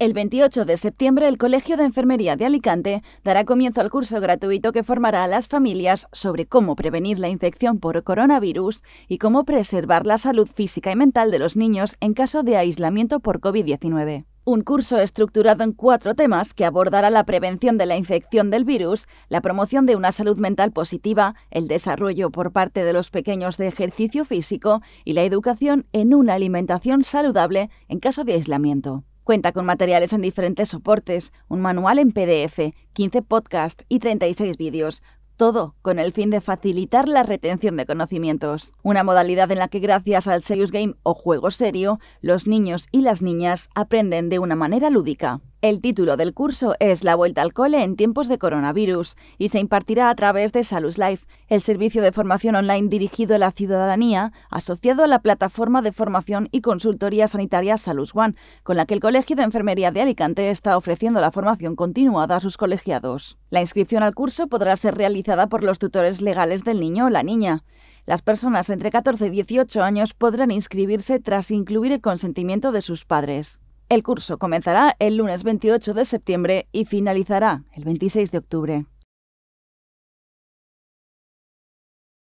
El 28 de septiembre, el Colegio de Enfermería de Alicante dará comienzo al curso gratuito que formará a las familias sobre cómo prevenir la infección por coronavirus y cómo preservar la salud física y mental de los niños en caso de aislamiento por COVID-19. Un curso estructurado en cuatro temas que abordará la prevención de la infección del virus, la promoción de una salud mental positiva, el desarrollo por parte de los pequeños de ejercicio físico y la educación en una alimentación saludable en caso de aislamiento. Cuenta con materiales en diferentes soportes, un manual en PDF, 15 podcasts y 36 vídeos, todo con el fin de facilitar la retención de conocimientos. Una modalidad en la que gracias al serious game o juego serio, los niños y las niñas aprenden de una manera lúdica. El título del curso es La vuelta al cole en tiempos de coronavirus y se impartirá a través de Salus Life, el servicio de formación online dirigido a la ciudadanía asociado a la plataforma de formación y consultoría sanitaria Salus One, con la que el Colegio de Enfermería de Alicante está ofreciendo la formación continuada a sus colegiados. La inscripción al curso podrá ser realizada por los tutores legales del niño o la niña. Las personas entre 14 y 18 años podrán inscribirse tras incluir el consentimiento de sus padres. El curso comenzará el lunes 28 de septiembre y finalizará el 26 de octubre.